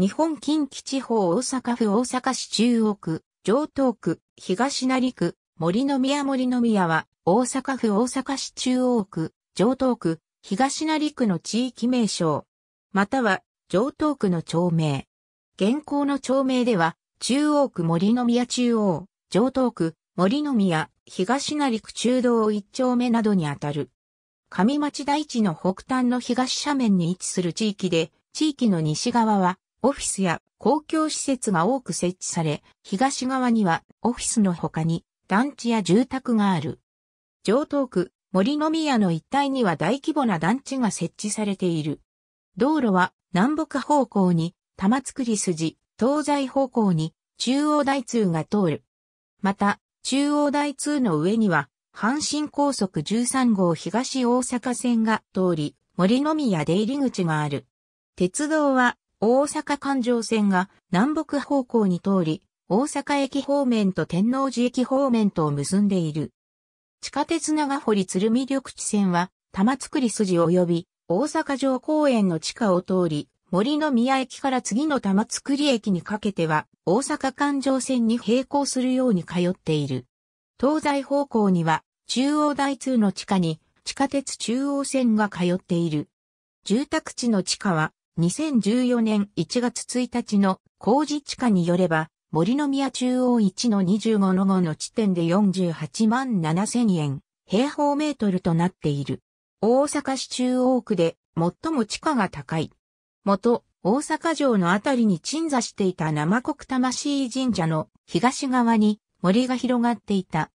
日本近畿地方大阪府大阪市中央区、城東区、東成区、森の宮森の宮は、大阪府大阪市中央区、城東区、東成区の地域名称。または、城東区の町名。現行の町名では、中央区森の宮中央、城東区、森の宮、東成区中道一丁目などにあたる。上町大地の北端の東斜面に位置する地域で、地域の西側はオフィスや公共施設が多く設置され、東側にはオフィスの他に団地や住宅がある。上東区森の宮の一帯には大規模な団地が設置されている。道路は南北方向に玉造筋、東西方向に中央大通が通る。また、中央大通の上には阪神高速13号東大阪線が通り、森の宮出入り口がある。鉄道は大阪環状線が南北方向に通り、大阪駅方面と天王寺駅方面とを結んでいる。地下鉄長堀鶴見緑地線は、玉造筋及び大阪城公園の地下を通り、森の宮駅から次の玉造駅にかけては、大阪環状線に並行するように通っている。東西方向には、中央台通の地下に、地下鉄中央線が通っている。住宅地の地下は、2014年1月1日の工事地下によれば、森の宮中央1の25の5の地点で48万7千円、平方メートルとなっている。大阪市中央区で最も地価が高い。元、大阪城のあたりに鎮座していた生国魂神社の東側に森が広がっていた。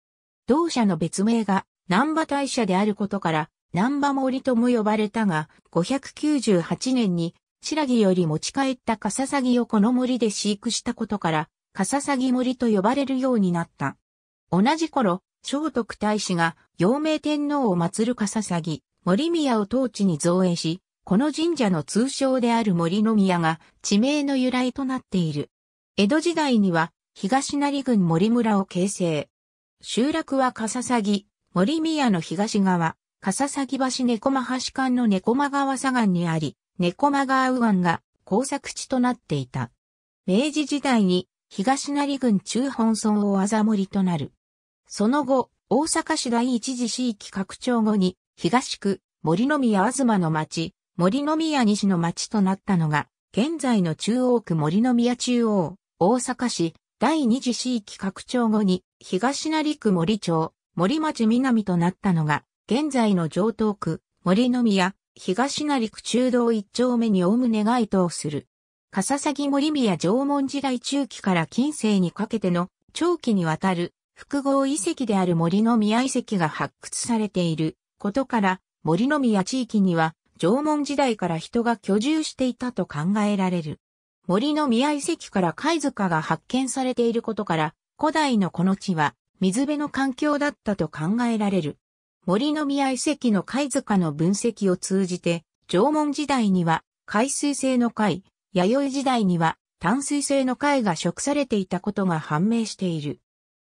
同社の別名が南波大社であることから、南波森とも呼ばれたが、598年に白木より持ち帰ったカササギをこの森で飼育したことから、カササギ森と呼ばれるようになった。同じ頃、聖徳太子が、陽明天皇を祀るカササギ、森宮を当地に造営し、この神社の通称である森の宮が地名の由来となっている。江戸時代には東成郡森村を形成。集落はカササギ、森宮の東側、カササギ橋猫間橋間の猫間川左岸にあり、猫間川ンが工作地となっていた。明治時代に東成郡中本村をあざ森となる。その後、大阪市第一次市域拡張後に、東区、森の宮東の町、森宮西の町となったのが、現在の中央区森宮中央、大阪市、第二次市域拡張後に、東成区森町、森町南となったのが、現在の上東区、森宮、東成区中道一丁目におおむね該当する。笠崎森宮縄文時代中期から近世にかけての長期にわたる複合遺跡である森の宮遺跡が発掘されていることから森の宮地域には縄文時代から人が居住していたと考えられる。森の宮遺跡から貝塚が発見されていることから古代のこの地は水辺の環境だったと考えられる。森の宮遺跡の貝塚の分析を通じて、縄文時代には海水性の貝、弥生時代には淡水性の貝が食されていたことが判明している。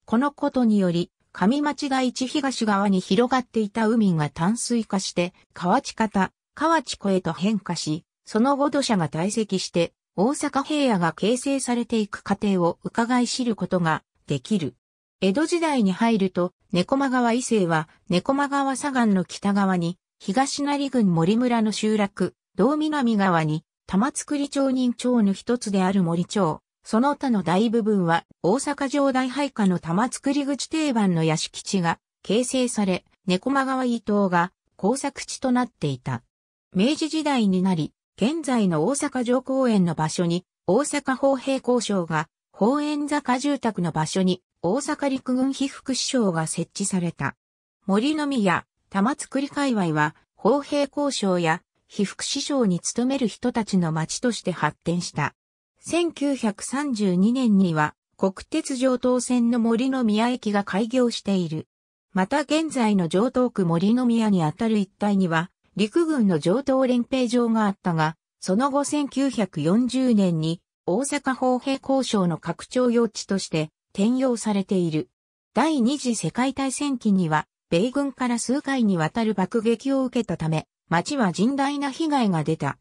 このことにより、上町が一東側に広がっていた海が淡水化して、河内方、河内湖へと変化し、その後土砂が堆積して、大阪平野が形成されていく過程を伺い知ることができる。江戸時代に入ると、猫間川伊勢は、猫間川左岸の北側に、東成郡森村の集落、道南側に、玉造町人町の一つである森町、その他の大部分は、大阪城大配下の玉造口定番の屋敷地が、形成され、猫間川伊東が、工作地となっていた。明治時代になり、現在の大阪城公園の場所に、大阪法平交渉が、法円坂住宅の場所に、大阪陸軍被服首相が設置された。森の宮、玉造り界隈は、砲兵交渉や、被服首相に勤める人たちの町として発展した。1932年には、国鉄上東線の森の宮駅が開業している。また現在の上東区森の宮にあたる一帯には、陸軍の上東連兵場があったが、その後1940年に大阪砲兵交渉の拡張用地として転用されている。第二次世界大戦期には、米軍から数回にわたる爆撃を受けたため、町は甚大な被害が出た。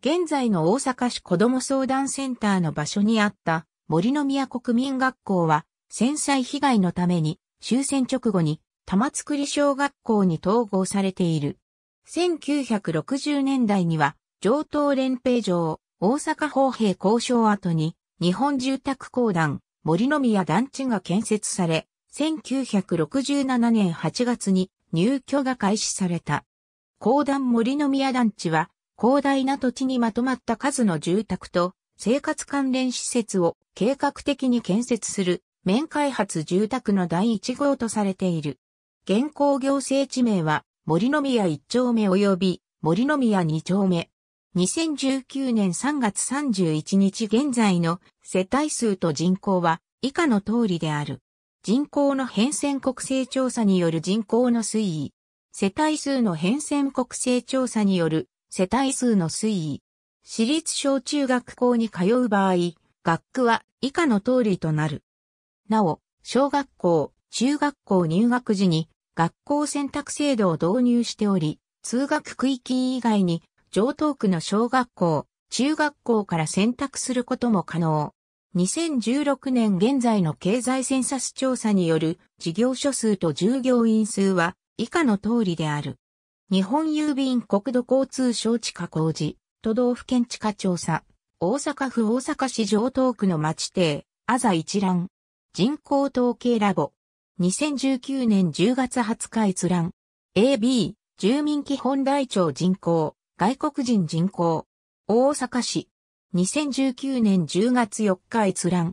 現在の大阪市子ども相談センターの場所にあった森の宮国民学校は、戦災被害のために終戦直後に玉造小学校に統合されている。1960年代には上東連兵場、大阪砲兵交渉後に日本住宅公団、森の宮団地が建設され、1967年8月に入居が開始された。高段森の宮団地は、広大な土地にまとまった数の住宅と生活関連施設を計画的に建設する面開発住宅の第一号とされている。現行行政地名は森の宮1丁目及び森の宮2丁目。2019年3月31日現在の世帯数と人口は以下の通りである。人口の変遷国勢調査による人口の推移。世帯数の変遷国勢調査による世帯数の推移。私立小中学校に通う場合、学区は以下の通りとなる。なお、小学校、中学校入学時に学校選択制度を導入しており、通学区域以外に上等区の小学校、中学校から選択することも可能。2016年現在の経済センサス調査による事業所数と従業員数は以下の通りである。日本郵便国土交通省地下工事、都道府県地下調査、大阪府大阪市城東区の町邸、あざ一覧、人口統計ラボ、2019年10月20日閲覧、AB、住民基本台帳人口、外国人人口、大阪市、2019年10月4日閲覧。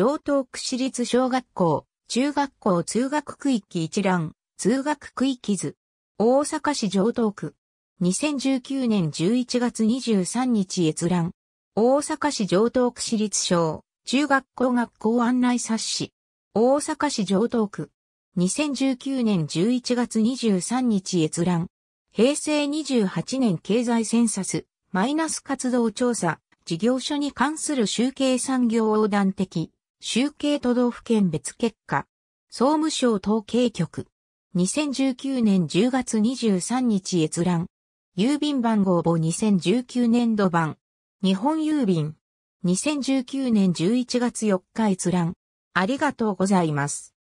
上東区私立小学校、中学校通学区域一覧、通学区域図。大阪市上東区。2019年11月23日閲覧。大阪市上東区私立小、中学校学校案内冊子。大阪市上東区。2019年11月23日閲覧。平成28年経済センサス、マイナス活動調査、事業所に関する集計産業横断的。集計都道府県別結果、総務省統計局、2019年10月23日閲覧、郵便番号簿2019年度版、日本郵便、2019年11月4日閲覧、ありがとうございます。